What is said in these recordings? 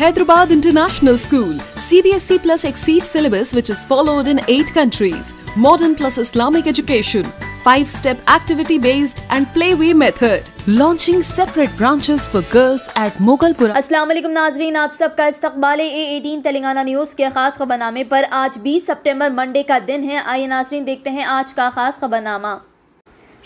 Hyderabad International School, CBSC plus exceed syllabus which is followed in 8 countries, modern plus Islamic education, five step activity-based and play way method. Launching separate branches for girls at Moghalpura Aslam नाजरीन आप सबका इस्तबाल ए eighteen Telangana news के खास खबरनामे पर आज 20 सितंबर Monday का दिन है आइए नाजरीन देखते हैं आज का खास खबरनामा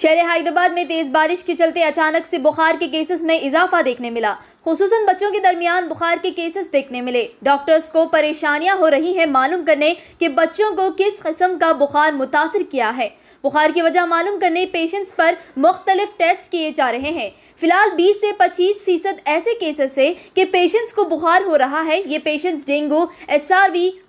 शहर हैदराबाद में तेज़ बारिश के चलते अचानक से बुखार के केसेस में इजाफा देखने मिला खूस बच्चों के दरमियान बुखार के केसेस देखने मिले डॉक्टर्स को परेशानियां हो रही हैं मालूम करने कि बच्चों को किस किस्म का बुखार मुतासर किया है बुखार की वजह मालूम करने पेशेंट्स पर मुख्तलिफ टेस्ट किए जा रहे हैं फिलहाल 20 से 25 फीसद ऐसे केसेस है कि पेशेंट्स को बुखार हो रहा है ये पेशेंट्स डेंगू एस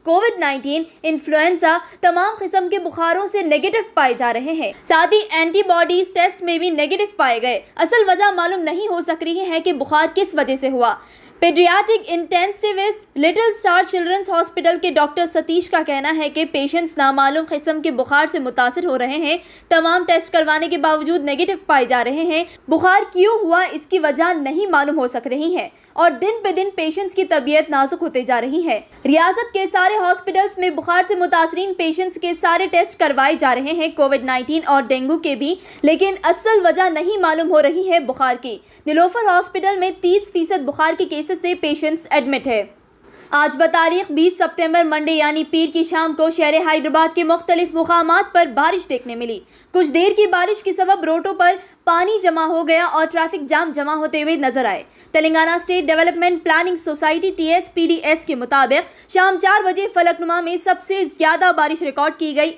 कोविड 19, इन्फ्लुएंजा तमाम किस्म के बुखारों से नेगेटिव पाए जा रहे हैं साथ ही एंटीबॉडीज टेस्ट में भी नेगेटिव पाए गए असल वजह मालूम नहीं हो सक रही है कि बुखार किस वजह से हुआ paediatric intensivist little star children's hospital के डॉक्टर सतीश का कहना है कि पेशेंट्स नामालूम किस्म के बुखार से मुतासर हो रहे हैं तमाम टेस्ट करवाने के बावजूद नेगेटिव पाए जा रहे हैं बुखार क्यों हुआ इसकी वजह नहीं मालूम हो सक रही है और दिन पे दिन पेशेंट्स की तबीयत नाजुक होते जा रही है रियासत के सारे हॉस्पिटल्स में बुखार से मुतासरीन पेशेंट्स के सारे टेस्ट करवाए जा रहे हैं कोविड 19 और डेंगू के भी लेकिन असल वजह नहीं मालूम हो रही है बुखार की निलोफर हॉस्पिटल में तीस फीसद बुखार के केस तेईस से पेशेंट्स एडमिट है आज बतारीख 20 सितंबर मंडे यानी पीर की शाम को शहर हैदराबाद के मुख्तलिफ मुकाम पर बारिश देखने मिली कुछ देर की बारिश के सबब रोडों पर पानी जमा हो गया और ट्रैफिक जाम जमा होते हुए नजर आए Telangana state development planning society TSPDS के मुताबिक शाम चार बजे फलकनुमा में सबसे ज्यादा बारिश रिकॉर्ड की गई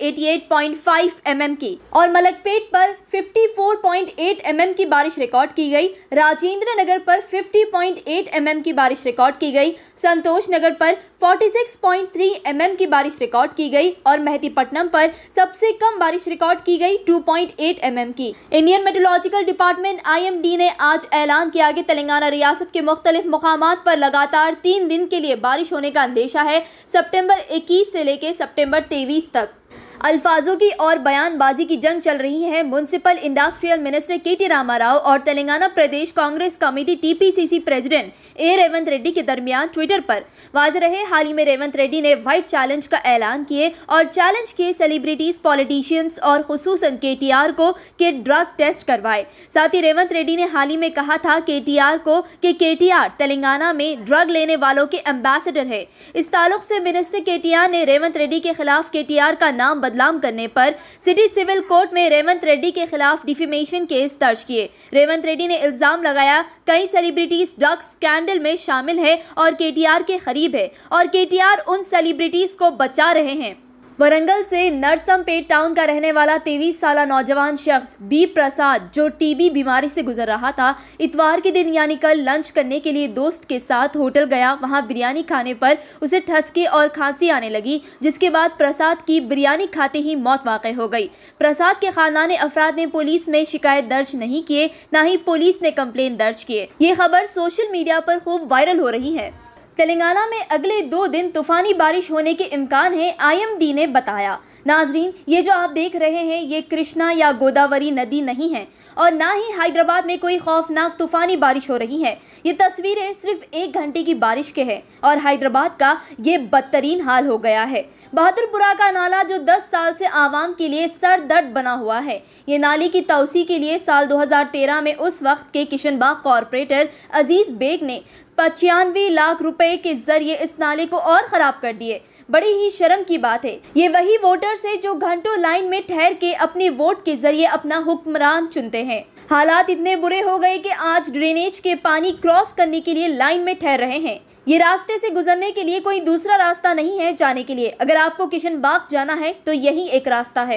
88.5 एमएम mm की और मलकपेट पर 50 50.8 mm की बारिश रिकॉर्ड की गई राजेंद्र नगर पर 50.8 mm की बारिश रिकॉर्ड की गई संतोष नगर पर 46.3 mm की बारिश रिकॉर्ड की गई और मेहतीपट्टनम पर सबसे कम बारिश रिकॉर्ड की गई 2.8 mm की इंडियन मेट्रोलॉजिकल डिपार्टमेंट आईएमडी ने आज ऐलान किया कि तेलंगाना रियासत के मुख्तलिफ मकाम पर लगातार तीन दिन के लिए बारिश होने का अंदेशा है सेप्टेम्बर इक्कीस से लेकर सेप्टेम्बर तेईस तक अल्फाजों की और बयानबाजी की जंग चल रही है municipal industrial minister K T Rama Rao और Telangana Pradesh Congress committee TPCC president A Revanth Reddy के दरमियान ट्विटर पर वाज रहे हाल ही में रेवंत रेड्डी ने व्हाइट चैलेंज का ऐलान किए और चैलेंज किए सेलिब्रिटीज पॉलिटिशियंस और खसूस के को के ड्रग टेस्ट करवाए साथ ही रेवंत रेड्डी ने हाल ही में कहा था के को कि के तेलंगाना में ड्रग लेने वालों के एम्बेसडर है इस ताल्लुक से मिनिस्टर के ने रेवंत रेड्डी के खिलाफ के का नाम बदनाम करने पर सिटी सिविल कोर्ट में रेवंत रेड्डी के खिलाफ डिफिमेशन केस दर्ज किए रेवंत रेड्डी ने इल्जाम लगाया कई सेलिब्रिटीज ड्रग्स स्कैंडल में शामिल है और के के करीब है और के उन सेलिब्रिटीज को बचा रहे हैं वरंगल से नरसमपेट टाउन का रहने वाला तेईस साल नौजवान शख्स बी प्रसाद जो टीबी बीमारी से गुजर रहा था इतवार के दिन यानी कल लंच करने के लिए दोस्त के साथ होटल गया वहां बिरयानी खाने पर उसे ठसके और खांसी आने लगी जिसके बाद प्रसाद की बिरयानी खाते ही मौत वाक़ हो गई प्रसाद के खानदान अफराद ने पुलिस में शिकायत दर्ज नहीं किए न ही पुलिस ने कम्प्लेन दर्ज किए ये खबर सोशल मीडिया पर खूब वायरल हो रही है तेलंगाना में अगले दो दिन तूफानी बारिश होने के इम्कान हैं आईएमडी ने बताया नाजरीन ये जो आप देख रहे हैं ये कृष्णा या गोदावरी नदी नहीं है और ना ही हैदराबाद में कोई खौफनाक तूफ़ानी बारिश हो रही है ये तस्वीरें सिर्फ एक घंटे की बारिश के हैं और हैदराबाद का ये बदतरीन हाल हो गया है बहादुरपुरा का नाला जो 10 साल से आवाम के लिए सर दर्द बना हुआ है ये नाले की तोसी के लिए साल 2013 में उस वक्त के किशनबाग कॉरपोरेटर अजीज़ बेग ने पचानवे लाख रुपए के जरिए इस नाले को और ख़राब कर दिए बड़ी ही शर्म की बात है ये वही वोटर्स है जो घंटों लाइन में ठहर के अपने वोट के जरिए अपना हुक्मरान चुनते हैं हालात इतने बुरे हो गए कि आज ड्रेनेज के पानी क्रॉस करने के लिए लाइन में ठहर रहे हैं ये रास्ते से गुजरने के लिए कोई दूसरा रास्ता नहीं है जाने के लिए अगर आपको किशन बाग जाना है तो यही एक रास्ता है